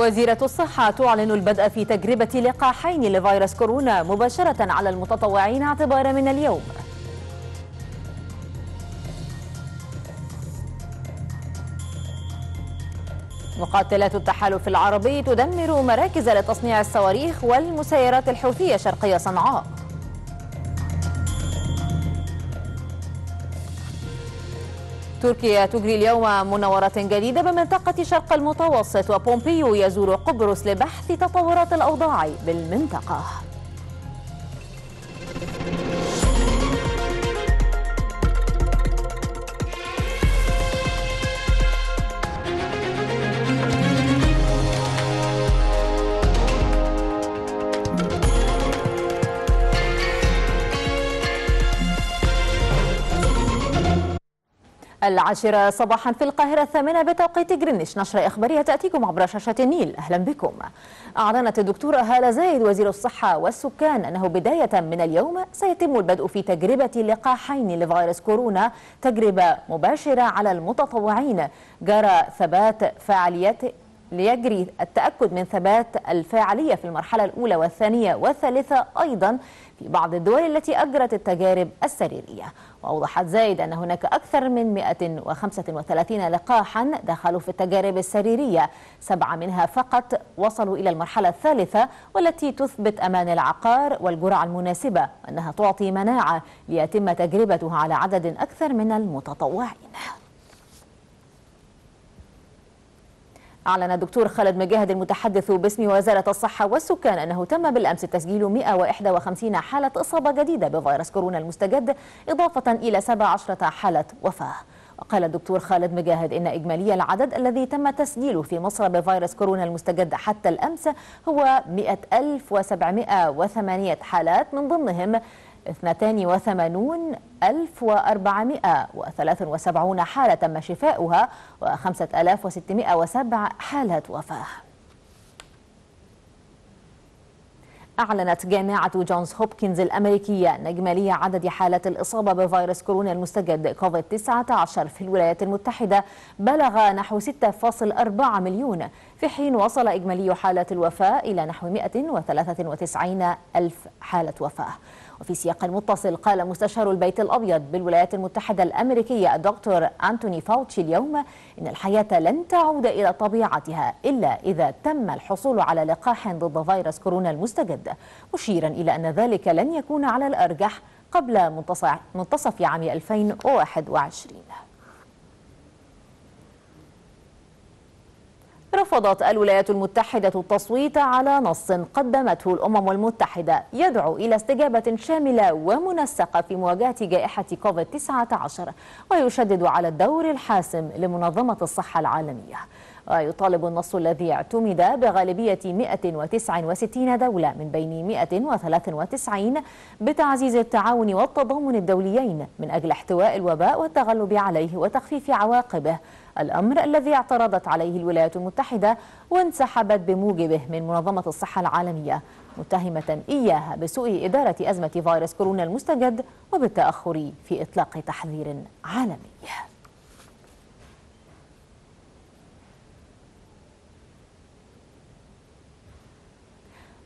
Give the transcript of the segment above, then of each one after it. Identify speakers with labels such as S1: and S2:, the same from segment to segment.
S1: وزيرة الصحة تعلن البدء في تجربة لقاحين لفيروس كورونا مباشرة على المتطوعين اعتبارا من اليوم مقاتلات التحالف العربي تدمر مراكز لتصنيع الصواريخ والمسيرات الحوثية شرقي صنعاء تركيا تجري اليوم مناورات جديدة بمنطقة شرق المتوسط وبومبيو يزور قبرص لبحث تطورات الأوضاع بالمنطقة العاشرة صباحا في القاهرة الثامنة بتوقيت جرينتش نشرة إخبارية تأتيكم عبر شاشة النيل أهلا بكم أعلنت الدكتورة هالة زايد وزير الصحة والسكان أنه بداية من اليوم سيتم البدء في تجربة لقاحين لفيروس كورونا تجربة مباشرة على المتطوعين جرى ثبات فعاليات ليجري التأكد من ثبات الفاعلية في المرحلة الأولى والثانية والثالثة أيضا في بعض الدول التي أجرت التجارب السريرية وأوضحت زايد أن هناك أكثر من 135 لقاحا دخلوا في التجارب السريرية سبعة منها فقط وصلوا إلى المرحلة الثالثة والتي تثبت أمان العقار والجرعة المناسبة أنها تعطي مناعة ليتم تجربتها على عدد أكثر من المتطوعين أعلن الدكتور خالد مجاهد المتحدث باسم وزارة الصحة والسكان أنه تم بالأمس تسجيل 151 حالة إصابة جديدة بفيروس كورونا المستجد إضافة إلى 17 حالة وفاة وقال الدكتور خالد مجاهد إن إجمالي العدد الذي تم تسجيله في مصر بفيروس كورونا المستجد حتى الأمس هو 100708 حالات من ضمنهم 82473 حالة تم شفاؤها و5607 حالة وفاة أعلنت جامعة جونز هوبكنز الأمريكية أن إجمالي عدد حالات الإصابة بفيروس كورونا المستجد كوفيد 19 في الولايات المتحدة بلغ نحو 6.4 مليون في حين وصل إجمالي حالات الوفاة إلى نحو 193 ألف حالة وفاة وفي سياق متصل قال مستشار البيت الأبيض بالولايات المتحدة الأمريكية الدكتور أنتوني فاوتشي اليوم إن الحياة لن تعود إلى طبيعتها إلا إذا تم الحصول على لقاح ضد فيروس كورونا المستجد مشيرا إلى أن ذلك لن يكون على الأرجح قبل منتصف عام 2021 رفضت الولايات المتحدة التصويت على نص قدمته الأمم المتحدة يدعو إلى استجابة شاملة ومنسقة في مواجهة جائحة كوفيد-19 ويشدد على الدور الحاسم لمنظمة الصحة العالمية ويطالب النص الذي اعتمد بغالبية 169 دولة من بين 193 بتعزيز التعاون والتضامن الدوليين من أجل احتواء الوباء والتغلب عليه وتخفيف عواقبه الأمر الذي اعترضت عليه الولايات المتحدة وانسحبت بموجبه من منظمة الصحة العالمية متهمة إياها بسوء إدارة أزمة فيروس كورونا المستجد وبالتأخر في إطلاق تحذير عالمي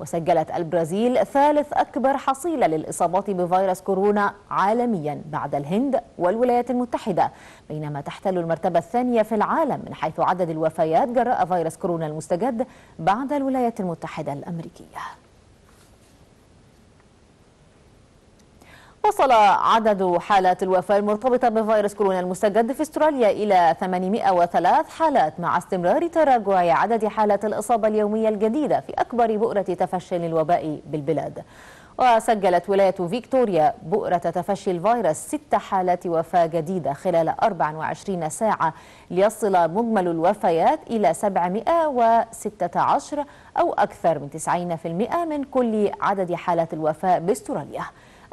S1: وسجلت البرازيل ثالث أكبر حصيلة للإصابات بفيروس كورونا عالميا بعد الهند والولايات المتحدة بينما تحتل المرتبة الثانية في العالم من حيث عدد الوفيات جراء فيروس كورونا المستجد بعد الولايات المتحدة الأمريكية وصل عدد حالات الوفاة المرتبطة بفيروس كورونا المستجد في استراليا إلى 803 حالات مع استمرار تراجع عدد حالات الإصابة اليومية الجديدة في أكبر بؤرة تفشي للوباء بالبلاد وسجلت ولاية فيكتوريا بؤرة تفشي الفيروس ست حالات وفاة جديدة خلال 24 ساعة ليصل مجمل الوفيات إلى 716 أو أكثر من 90% من كل عدد حالات الوفاة باستراليا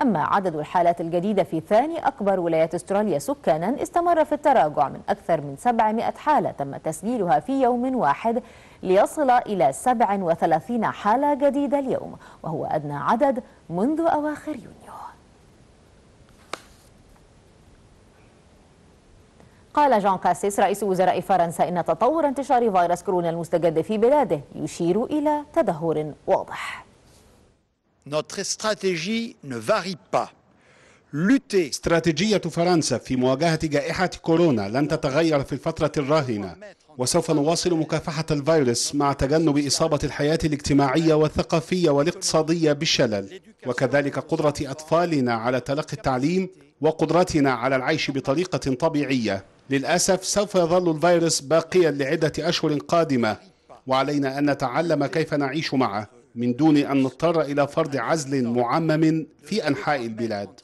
S1: أما عدد الحالات الجديدة في ثاني أكبر ولايات استراليا سكانا استمر في التراجع من أكثر من 700 حالة تم تسجيلها في يوم واحد ليصل إلى 37 حالة جديدة اليوم وهو أدنى عدد منذ أواخر يونيو قال جان كاسيس رئيس وزراء فرنسا إن تطور انتشار فيروس كورونا المستجد في بلاده يشير إلى تدهور واضح
S2: Notre stratégie ne varie pas. Lutter. استراتيجية فرنسا في مواجهة جائحة كورونا لن تتغير في الفترة الراهنة وسوف نواصل مكافحة الفيروس مع تجنب إصابة الحياة الاجتماعية والثقافية والاقتصادية بالشلل وكذلك قدرة أطفالنا على تلقي التعليم وقدرتنا على العيش بطريقة طبيعية للأسف سوف يظل الفيروس باقيا لعدة أشهر قادمة وعلينا أن نتعلم كيف نعيش معه من دون أن نضطر إلى فرض عزل معمم في أنحاء البلاد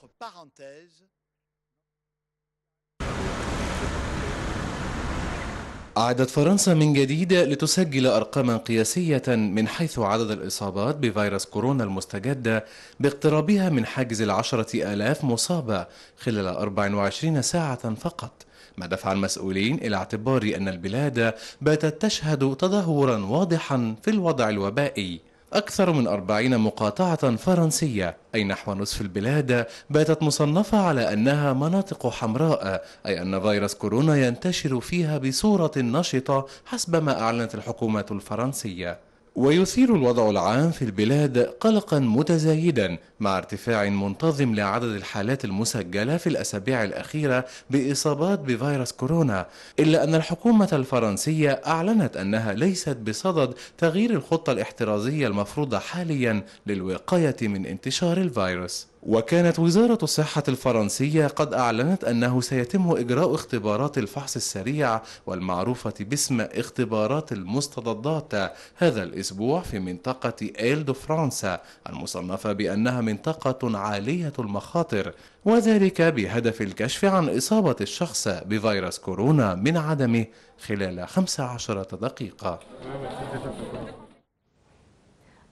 S3: أعدت فرنسا من جديد لتسجل أرقاما قياسية من حيث عدد الإصابات بفيروس كورونا المستجدة باقترابها من حاجز العشرة آلاف مصابة خلال 24 ساعة فقط ما دفع المسؤولين إلى اعتبار أن البلاد باتت تشهد تدهورا واضحا في الوضع الوبائي أكثر من أربعين مقاطعة فرنسية أي نحو نصف البلاد باتت مصنفة على أنها مناطق حمراء أي أن فيروس كورونا ينتشر فيها بصورة نشطة حسب ما أعلنت الحكومة الفرنسية ويثير الوضع العام في البلاد قلقا متزايدا مع ارتفاع منتظم لعدد الحالات المسجله في الاسابيع الاخيره باصابات بفيروس كورونا الا ان الحكومه الفرنسيه اعلنت انها ليست بصدد تغيير الخطه الاحترازيه المفروضه حاليا للوقايه من انتشار الفيروس وكانت وزارة الصحة الفرنسية قد أعلنت أنه سيتم إجراء اختبارات الفحص السريع والمعروفة باسم اختبارات المستضدات هذا الأسبوع في منطقة إيل دو فرنسا المصنفة بأنها منطقة عالية المخاطر وذلك بهدف الكشف عن إصابة الشخص بفيروس كورونا من عدمه خلال 15 دقيقة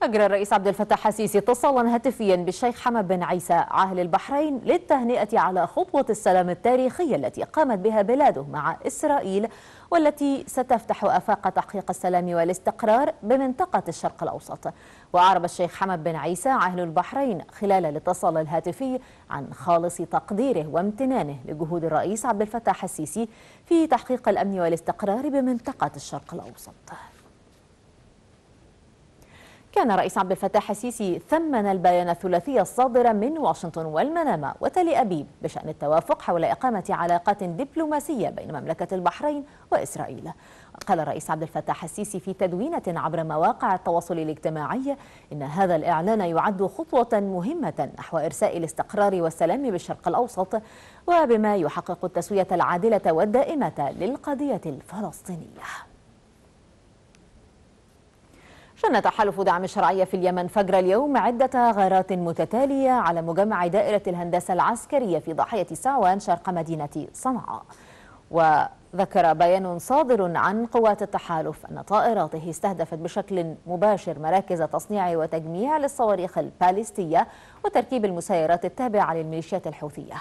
S1: أجرى الرئيس عبد الفتاح السيسي اتصالا هاتفيا بالشيخ حمد بن عيسى عاهل البحرين للتهنئة على خطوة السلام التاريخية التي قامت بها بلاده مع إسرائيل والتي ستفتح آفاق تحقيق السلام والاستقرار بمنطقة الشرق الأوسط وأعرب الشيخ حمد بن عيسى عاهل البحرين خلال الاتصال الهاتفي عن خالص تقديره وامتنانه لجهود الرئيس عبد الفتاح السيسي في تحقيق الأمن والاستقرار بمنطقة الشرق الأوسط كان رئيس عبد الفتاح السيسي ثمن البيان الثلاثي الصادر من واشنطن والمنامة وتل أبيب بشأن التوافق حول إقامة علاقات دبلوماسية بين مملكة البحرين وإسرائيل قال الرئيس عبد الفتاح السيسي في تدوينة عبر مواقع التواصل الاجتماعي إن هذا الإعلان يعد خطوة مهمة نحو إرساء الاستقرار والسلام بالشرق الأوسط وبما يحقق التسوية العادلة والدائمة للقضية الفلسطينية شن تحالف دعم الشرعية في اليمن فجر اليوم عدة غارات متتالية على مجمع دائرة الهندسة العسكرية في ضاحية سعوان شرق مدينة صنعاء وذكر بيان صادر عن قوات التحالف أن طائراته استهدفت بشكل مباشر مراكز تصنيع وتجميع للصواريخ الباليستية وتركيب المسيرات التابعة للميليشيات الحوثية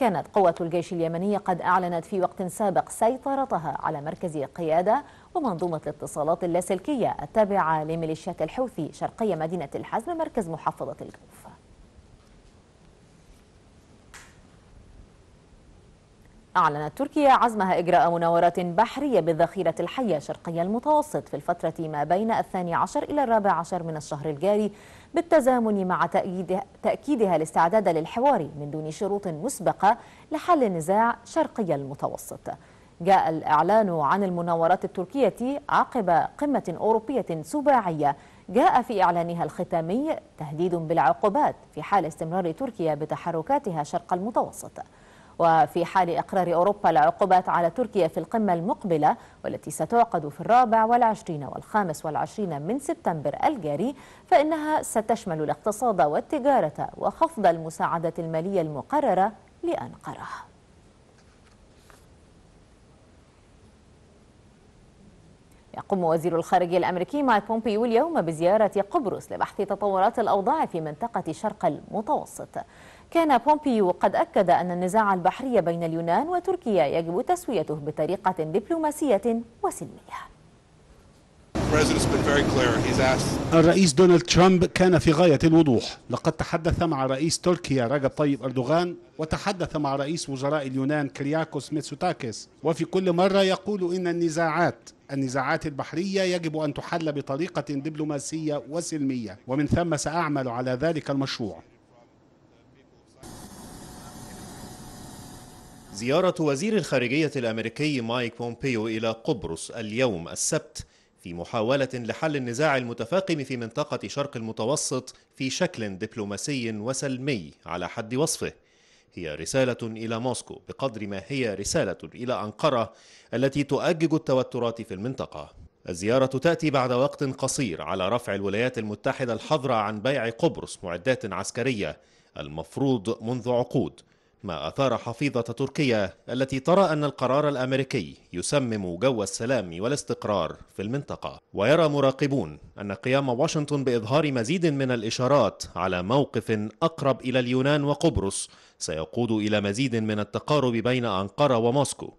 S1: كانت قوة الجيش اليمني قد أعلنت في وقت سابق سيطرتها على مركز قيادة ومنظومة الاتصالات اللاسلكية التابعة لميليشيات الحوثي شرقي مدينة الحزم مركز محافظة الجوف أعلنت تركيا عزمها إجراء مناورات بحرية بالذخيرة الحية شرقي المتوسط في الفترة ما بين الثاني عشر إلى الرابع عشر من الشهر الجاري بالتزامن مع تأكيدها الاستعداد للحوار من دون شروط مسبقة لحل النزاع شرقي المتوسط جاء الإعلان عن المناورات التركية عقب قمة أوروبية سباعية جاء في إعلانها الختامي تهديد بالعقوبات في حال استمرار تركيا بتحركاتها شرق المتوسط وفي حال إقرار أوروبا العقوبات على تركيا في القمة المقبلة والتي ستعقد في الرابع والعشرين والخامس والعشرين من سبتمبر الجاري فإنها ستشمل الاقتصاد والتجارة وخفض المساعدة المالية المقررة لأنقرة يقوم وزير الخارجية الأمريكي مايك بومبيو اليوم بزيارة قبرص لبحث تطورات الأوضاع في منطقة شرق المتوسط كان بومبيو قد أكد أن النزاع البحري بين اليونان وتركيا يجب تسويته بطريقة دبلوماسية وسلمية
S2: الرئيس دونالد ترامب كان في غاية الوضوح لقد تحدث مع رئيس تركيا رجب طيب أردوغان وتحدث مع رئيس وزراء اليونان كرياكوس ميتسوتاكس وفي كل مرة يقول إن النزاعات النزاعات البحرية يجب أن تحل بطريقة دبلوماسية وسلمية ومن ثم سأعمل على ذلك المشروع
S4: زيارة وزير الخارجية الأمريكي مايك بومبيو إلى قبرص اليوم السبت في محاولة لحل النزاع المتفاقم في منطقة شرق المتوسط في شكل دبلوماسي وسلمي على حد وصفه هي رسالة إلى موسكو بقدر ما هي رسالة إلى أنقرة التي تؤجج التوترات في المنطقة الزيارة تأتي بعد وقت قصير على رفع الولايات المتحدة الحظر عن بيع قبرص معدات عسكرية المفروض منذ عقود ما أثار حفيظة تركيا التي ترى أن القرار الأمريكي يسمم جو السلام والاستقرار في المنطقة ويرى مراقبون أن قيام واشنطن بإظهار مزيد من الإشارات على موقف أقرب إلى اليونان وقبرص سيقود إلى مزيد من التقارب بين أنقرة وموسكو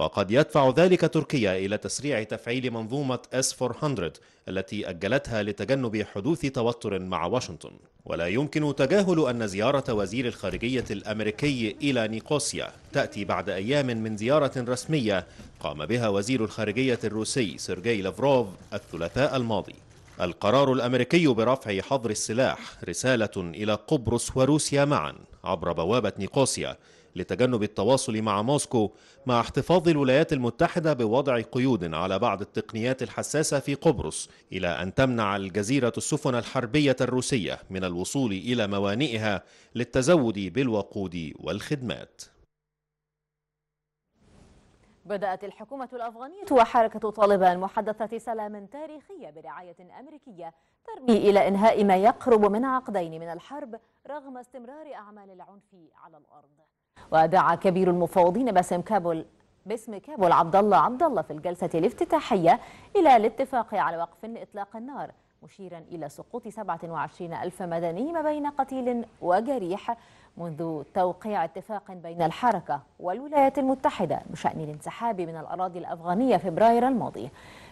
S4: وقد يدفع ذلك تركيا إلى تسريع تفعيل منظومة S-400 التي أجلتها لتجنب حدوث توتر مع واشنطن ولا يمكن تجاهل أن زيارة وزير الخارجية الأمريكي إلى نيقوسيا تأتي بعد أيام من زيارة رسمية قام بها وزير الخارجية الروسي سيرجي لافروف الثلاثاء الماضي القرار الامريكي برفع حظر السلاح رساله الى قبرص وروسيا معا عبر بوابه نيقوسيا لتجنب التواصل مع موسكو مع احتفاظ الولايات المتحدة بوضع قيود على بعض التقنيات الحساسة في قبرص إلى أن تمنع الجزيرة السفن الحربية الروسية من الوصول إلى موانئها للتزود بالوقود والخدمات
S1: بدأت الحكومة الأفغانية وحركة طالبان محدثة سلام تاريخية برعاية أمريكية ترمي إلى إنهاء ما يقرب من عقدين من الحرب رغم استمرار أعمال العنف على الأرض ودعا كبير المفوضين باسم كابول باسم كابول عبد الله عبد الله في الجلسة الافتتاحية إلى الاتفاق على وقف إطلاق النار مشيرا إلى سقوط 27 ألف مدني ما بين قتيل وجريح منذ توقيع اتفاق بين الحركة والولايات المتحدة بشأن الانسحاب من الأراضي الأفغانية فبراير الماضي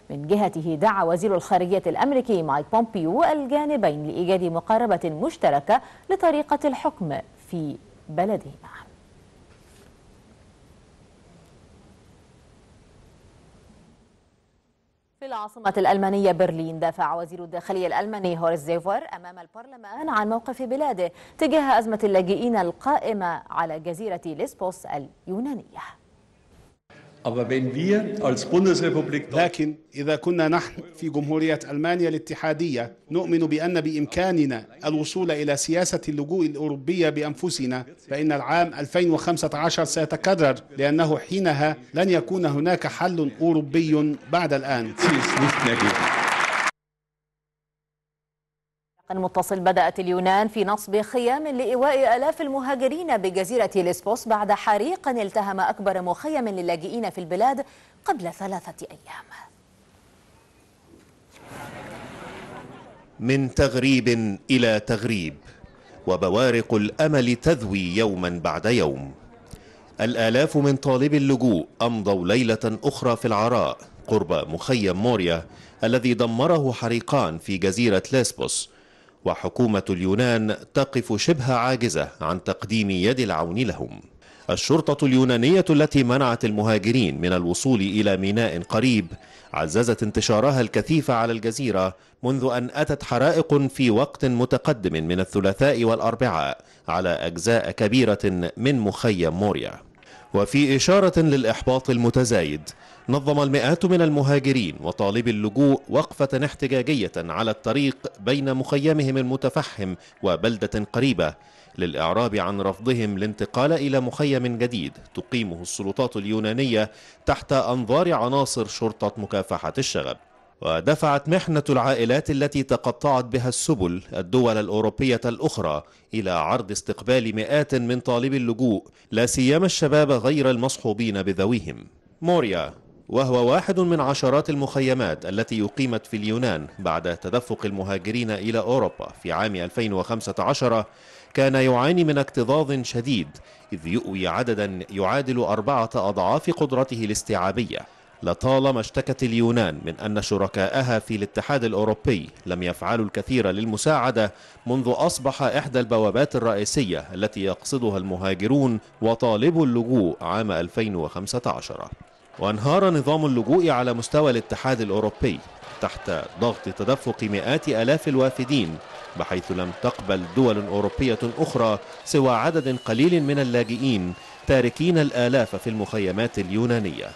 S1: من جهته دعا وزير الخارجية الأمريكي مايك بومبيو الجانبين لإيجاد مقاربة مشتركة لطريقة الحكم في بلدهما العاصمة الألمانية برلين دافع وزير الداخلية الألماني هورست زيفور أمام البرلمان عن موقف بلاده تجاه أزمة اللاجئين القائمة على جزيرة ليسبوس اليونانية
S2: لكن إذا كنا نحن في جمهورية ألمانيا الاتحادية نؤمن بأن بإمكاننا الوصول إلى سياسة اللجوء الأوروبية بأنفسنا فإن العام 2015 سيتكرر لأنه حينها لن يكون هناك حل أوروبي بعد الآن
S1: المتصل بدأت اليونان في نصب خيام لإيواء ألاف المهاجرين بجزيرة ليسبوس بعد حريق التهم أكبر مخيم للاجئين في البلاد قبل ثلاثة أيام
S4: من تغريب إلى تغريب وبوارق الأمل تذوي يوما بعد يوم الآلاف من طالب اللجوء أمضوا ليلة أخرى في العراء قرب مخيم موريا الذي دمره حريقان في جزيرة ليسبوس وحكومة اليونان تقف شبه عاجزة عن تقديم يد العون لهم الشرطة اليونانية التي منعت المهاجرين من الوصول إلى ميناء قريب عززت انتشارها الكثيف على الجزيرة منذ أن أتت حرائق في وقت متقدم من الثلاثاء والأربعاء على أجزاء كبيرة من مخيم موريا وفي إشارة للإحباط المتزايد نظم المئات من المهاجرين وطالبي اللجوء وقفة احتجاجية على الطريق بين مخيمهم المتفحم وبلدة قريبة للإعراب عن رفضهم الانتقال إلى مخيم جديد تقيمه السلطات اليونانية تحت أنظار عناصر شرطة مكافحة الشغب ودفعت محنة العائلات التي تقطعت بها السبل الدول الأوروبية الأخرى إلى عرض استقبال مئات من طالبي اللجوء لا سيما الشباب غير المصحوبين بذويهم موريا وهو واحد من عشرات المخيمات التي أقيمت في اليونان بعد تدفق المهاجرين إلى أوروبا في عام 2015 كان يعاني من اكتظاظ شديد إذ يؤوي عددا يعادل أربعة أضعاف قدرته الاستيعابية لطالما اشتكت اليونان من أن شركائها في الاتحاد الأوروبي لم يفعلوا الكثير للمساعدة منذ أصبح إحدى البوابات الرئيسية التي يقصدها المهاجرون وطالبوا اللجوء عام 2015 وانهار نظام اللجوء على مستوى الاتحاد الأوروبي تحت ضغط تدفق مئات آلاف الوافدين بحيث لم تقبل دول أوروبية أخرى سوى عدد قليل من اللاجئين تاركين الآلاف في المخيمات اليونانية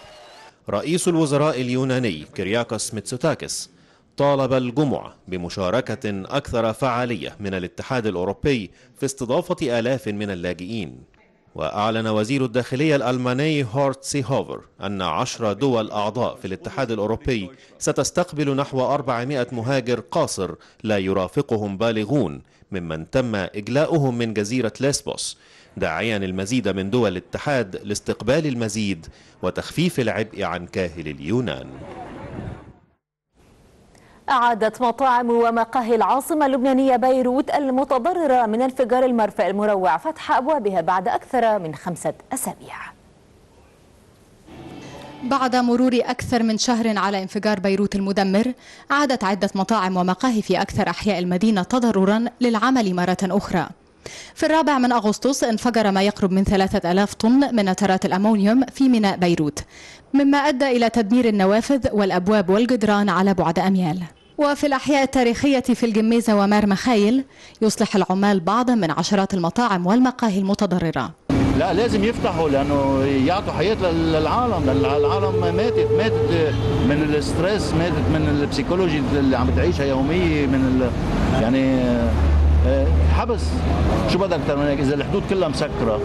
S4: رئيس الوزراء اليوناني كرياكوس ميتسوتاكس طالب الجمعة بمشاركة أكثر فعالية من الاتحاد الأوروبي في استضافة آلاف من اللاجئين وأعلن وزير الداخلية الألماني هورت سي هوفر أن عشر دول أعضاء في الاتحاد الأوروبي ستستقبل نحو 400 مهاجر قاصر لا يرافقهم بالغون ممن تم إجلاؤهم من جزيرة ليسبوس داعيا المزيد من دول الاتحاد لاستقبال المزيد وتخفيف العبء عن كاهل اليونان
S1: أعادت مطاعم ومقاهي العاصمة اللبنانية بيروت المتضررة من انفجار المرفأ المروع فتح أبوابها بعد أكثر من خمسة أسابيع بعد مرور أكثر من شهر
S5: على انفجار بيروت المدمر عادت عدة مطاعم ومقاهي في أكثر أحياء المدينة تضررا للعمل مرة أخرى في الرابع من أغسطس انفجر ما يقرب من 3000 طن من نترات الأمونيوم في ميناء بيروت مما أدى إلى تدمير النوافذ والأبواب والجدران على بعد أميال وفي الأحياء التاريخية في الجميزة ومار مخايل يصلح العمال بعضا من عشرات المطاعم والمقاهي المتضررة
S2: لا لازم يفتحوا لانه يعطوا حياه للعالم العالم ماتت ماتت من الاسترس ماتت من البسيكولوجي اللي عم تعيشها يوميه من يعني حبس شو بدك اكثر من هيك اذا الحدود كلها مسكره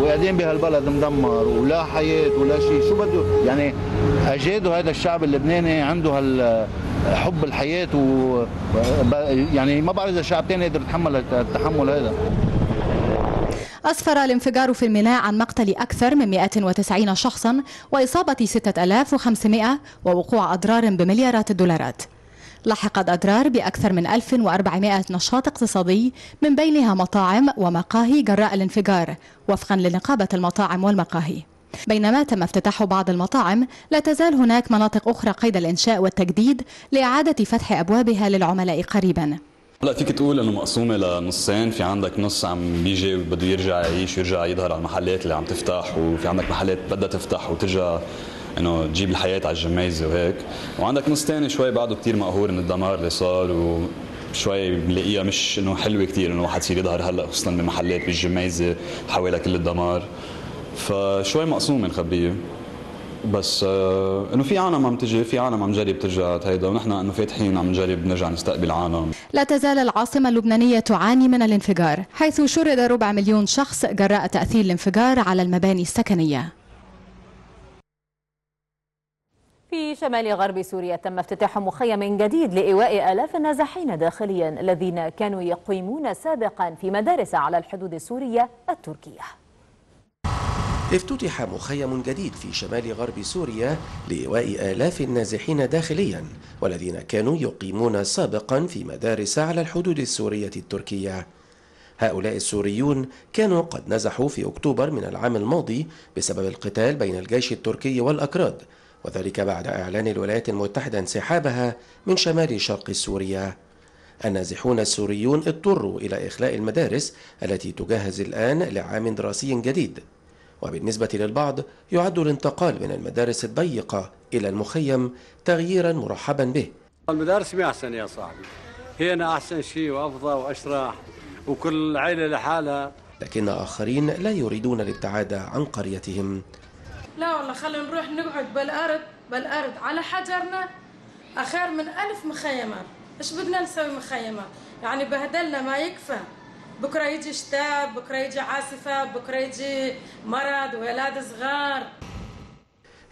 S2: وقاعدين بهالبلد مدمر ولا حياه ولا شيء شو بده يعني اجادوا هذا الشعب اللبناني عنده هال حب الحياه و يعني ما بعرف اذا شعب ثاني قدر يتحمل التحمل هذا
S5: أسفر الانفجار في الميناء عن مقتل أكثر من 190 شخصا وإصابة 6500 ووقوع أضرار بمليارات الدولارات لحقت أجرار بأكثر من 1400 نشاط اقتصادي من بينها مطاعم ومقاهي جراء الانفجار وفقا لنقابة المطاعم والمقاهي بينما تم افتتاح بعض المطاعم لا تزال هناك مناطق أخرى قيد الإنشاء والتجديد لإعادة فتح أبوابها للعملاء قريباً
S6: هلا فيك
S2: تقول انه مقسومه لنصين في عندك نص عم بيجي بده يرجع يعيش ويرجع يظهر على المحلات اللي عم تفتح وفي عندك محلات بدها تفتح وترجع انه تجيب الحياه على الجميزه وهيك وعندك نص ثاني شوي بعده كثير مقهور من الدمار اللي صار و شوي بلاقيها مش انه حلوه كثير انه واحد يصير يظهر هلا خصوصا بمحلات بالجميزه حوالي كل الدمار فشوي مقسومه الخبيه بس آه، انه في عالم عم تجي في عالم عم جرب ترجع هيدا ونحن انه فاتحين عم نجرب نرجع نستقبل عالم
S5: لا تزال العاصمة اللبنانية تعاني من الانفجار حيث شرد ربع مليون شخص جراء تأثير الانفجار على المباني السكنية
S1: في شمال غرب سوريا تم افتتاح مخيم جديد لإيواء آلاف النازحين داخليا الذين كانوا يقيمون سابقا في مدارس على الحدود السورية التركية
S6: افتتح مخيم جديد في شمال غرب سوريا لإيواء آلاف النازحين داخليا والذين كانوا يقيمون سابقا في مدارس على الحدود السورية التركية هؤلاء السوريون كانوا قد نزحوا في أكتوبر من العام الماضي بسبب القتال بين الجيش التركي والأكراد وذلك بعد إعلان الولايات المتحدة انسحابها من شمال شرق سوريا النازحون السوريون اضطروا إلى إخلاء المدارس التي تجهز الآن لعام دراسي جديد وبالنسبة للبعض يعد الانتقال من المدارس الضيقة إلى المخيم تغييرا مرحبا به
S3: المدارس ما أحسن يا صاحبي هنا أحسن شيء وأفضل وأشرح وكل عيلة لحالها
S6: لكن آخرين لا يريدون الابتعاد عن قريتهم
S5: لا والله خلينا نروح نقعد بالأرض بالأرض على حجرنا أخير من ألف مخيمات إيش بدنا نسوي مخيمات يعني بهدلنا ما يكفى بكرة يجي شتاء بكرة يجي عاصفة بكرة يجي مرض ولاد صغار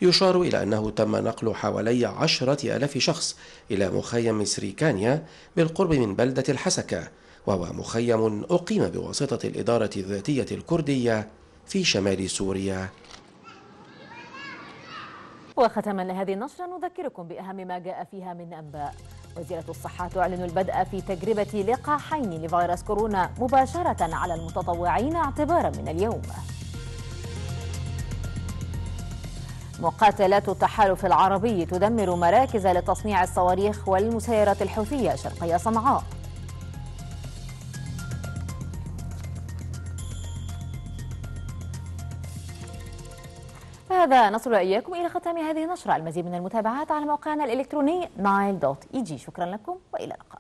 S6: يشار إلى أنه تم نقل حوالي عشرة ألاف شخص إلى مخيم سريكانيا بالقرب من بلدة الحسكة وهو مخيم أقيم بواسطة الإدارة الذاتية الكردية في شمال سوريا
S1: وختما لهذه النشرة نذكركم بأهم ما جاء فيها من أنباء وزيرة الصحة تعلن البدء في تجربة لقاحين لفيروس كورونا مباشرة على المتطوعين اعتبارا من اليوم مقاتلات التحالف العربي تدمر مراكز لتصنيع الصواريخ والمسيرات الحوثية شرقي صنعاء بهذا نصل إياكم إلى ختام هذه النشرة المزيد من المتابعات على موقعنا الإلكتروني nile.eg شكرا لكم وإلى اللقاء